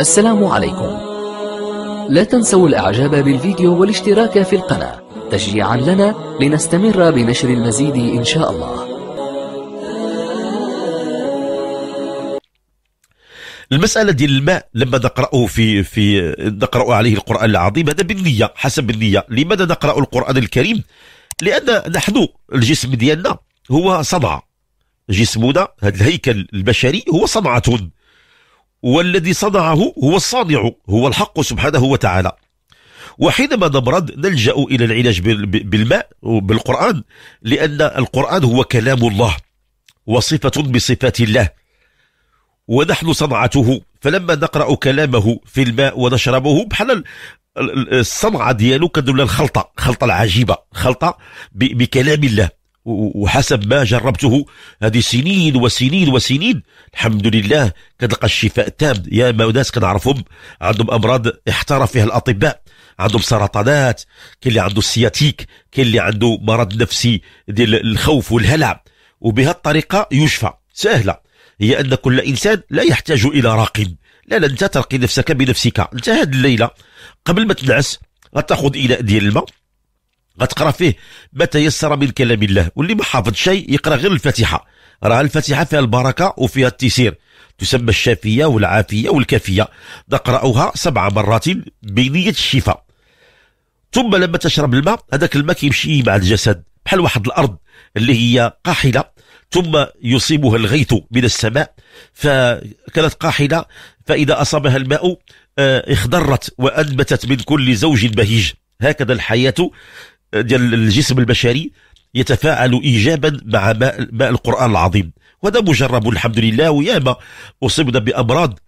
السلام عليكم لا تنسوا الاعجاب بالفيديو والاشتراك في القناة تشجيعا لنا لنستمر بنشر المزيد ان شاء الله المسألة ديال الماء لما نقرأه في في نقرأ عليه القرآن العظيم هذا بالنية حسب النية، لماذا نقرأ القرآن الكريم؟ لأن نحن الجسم ديالنا هو صنعة جسمنا هذا الهيكل البشري هو صنعة والذي صدعه هو الصادع هو الحق سبحانه وتعالى وحينما نمرض نلجأ إلى العلاج بالماء وبالقران لأن القرآن هو كلام الله وصفة بصفات الله ونحن صنعته فلما نقرأ كلامه في الماء ونشربه بحال الصنعة ديالو كدول الخلطة خلطة العجيبة خلطة بكلام الله وحسب ما جربته هذه سنين وسنين وسنين الحمد لله كتلقى الشفاء تام يا ما ناس كنعرفهم عندهم امراض احترف فيها الاطباء عندهم سرطانات كاين اللي عنده السياتيك كاين اللي عنده مرض نفسي ديال الخوف والهلع وبهالطريقه يشفى سهله هي ان كل انسان لا يحتاج الى راقب لا لا انت ترقي نفسك بنفسك انت هذه الليله قبل ما تنعس غتاخذ اناء ديال الماء غتقرا فيه ما تيسر من كلام الله واللي ما حافظ شيء يقرا غير الفاتحه راه الفاتحه فيها البركه وفيها التيسير تسمى الشافيه والعافيه والكافيه نقراها سبع مرات بنيه الشفاء ثم لما تشرب الماء هذاك الماء كيمشي مع الجسد بحال واحد الارض اللي هي قاحله ثم يصيبها الغيث من السماء فكانت قاحله فاذا اصابها الماء آه، اخضرت وانبتت من كل زوج بهيج هكذا الحياه ديال الجسم البشري يتفاعل ايجابا مع ماء, ماء القران العظيم وهذا مجرب الحمد لله وياما اصبنا بامراض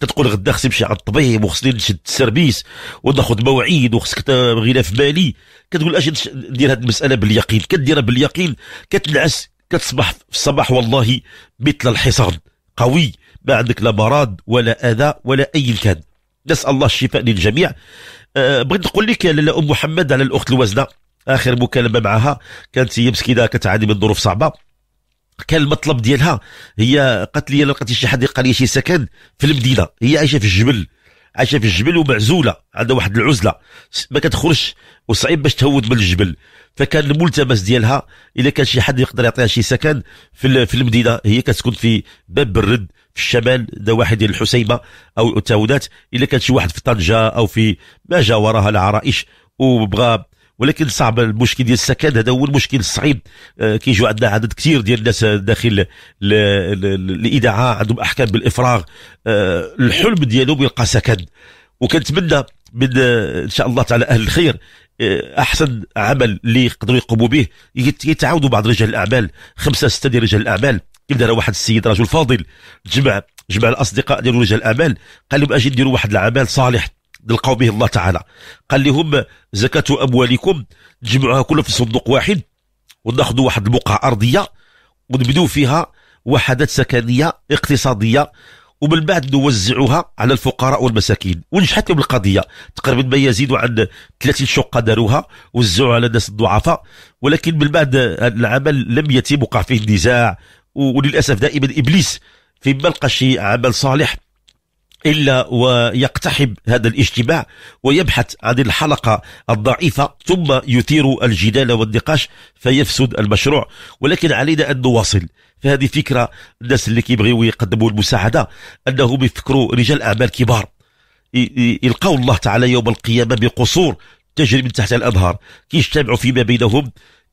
تقول غدا خصني نمشي على الطبيب وخصني نشد السيرفيس وناخذ مواعيد وخصك غلاف مالي كتقول اجي ندير هذه المساله باليقين كديرها باليقين كتنعس كتصبح في الصباح والله مثل الحصان قوي ما عندك لا مرض ولا اذى ولا اي كان نسال الله الشفاء للجميع أه بغيت نقول لك لاله ام محمد على الاخت الوزنه اخر مكالمه معها كانت هي مسكينه كتعاني من ظروف صعبه كان المطلب ديالها هي قالت لي لقيت شي حد يلقى لي شي سكن في المدينه هي عايشه في الجبل عايشه في الجبل ومعزوله عندها واحد العزله ما كتخرجش وصعيب باش تهود من الجبل فكان الملتمس ديالها اذا كان شي حد يقدر يعطيها شي سكن في في المدينه هي كتسكن في باب برد في الشمال واحد ديال الحسيمه او التاودات اذا كان شي واحد في طنجه او في ما جا وراها العرائش وبغى ولكن صعب المشكل ديال السكن هذا هو المشكل الصعيب آه، كيجوا عندنا عدد كثير ديال الناس داخل الاذاعه عندهم احكام بالافراغ آه، الحلم ديالهم يلقى سكن وكنتمنى من آه، ان شاء الله تعالى اهل الخير احسن عمل اللي يقدروا يقوموا به يتعاودوا بعض رجال الاعمال خمسه سته ديال رجال الاعمال كيف دار واحد السيد رجل فاضل جمع جمع الاصدقاء ديالو رجال الاعمال قال لهم اجي نديروا واحد العمل صالح نلقاو به الله تعالى قال لهم زكاة أموالكم نجمعوها كلها في صندوق واحد وناخذوا واحد البقعة أرضية ونبنيو فيها وحدات سكنية اقتصادية ومن بعد نوزعوها على الفقراء والمساكين ونجحت لهم القضيه تقريبا ما يزيد عن 30 شقه داروها وزعوها على الناس الضعفاء ولكن من بعد العمل لم يتم وقع فيه النزاع وللاسف دائما ابليس فيما لقى شي عمل صالح إلا ويقتحم هذا الاجتماع ويبحث عن الحلقة الضعيفة ثم يثير الجدال والنقاش فيفسد المشروع ولكن علينا أن نواصل فهذه فكرة الناس اللي كيبغيو يقدموا المساعدة أنهم يفكروا رجال أعمال كبار يلقوا الله تعالى يوم القيامة بقصور تجري من تحت الأنهار كيجتمعوا فيما بينهم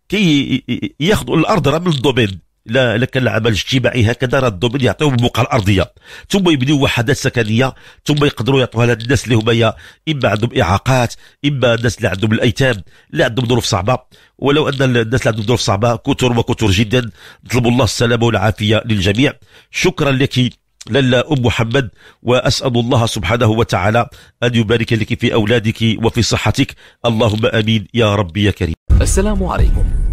كي ياخذوا الأرض راه من الدومين كان العمل الاجتماعي هكذا راه الدومين يعطيو الموقع الارضيه ثم يبنيو وحدات سكنيه ثم يقدروا يعطوها لهاد الناس اللي هما اما عندهم اعاقات اما الناس اللي عندهم الايتام اللي عندهم ظروف صعبه ولو ان الناس اللي عندهم ظروف صعبه كثر وكثر جدا نطلبوا الله السلامه والعافيه للجميع شكرا لك لالا ام محمد واسال الله سبحانه وتعالى ان يبارك لك في اولادك وفي صحتك اللهم امين يا ربي يا كريم السلام عليكم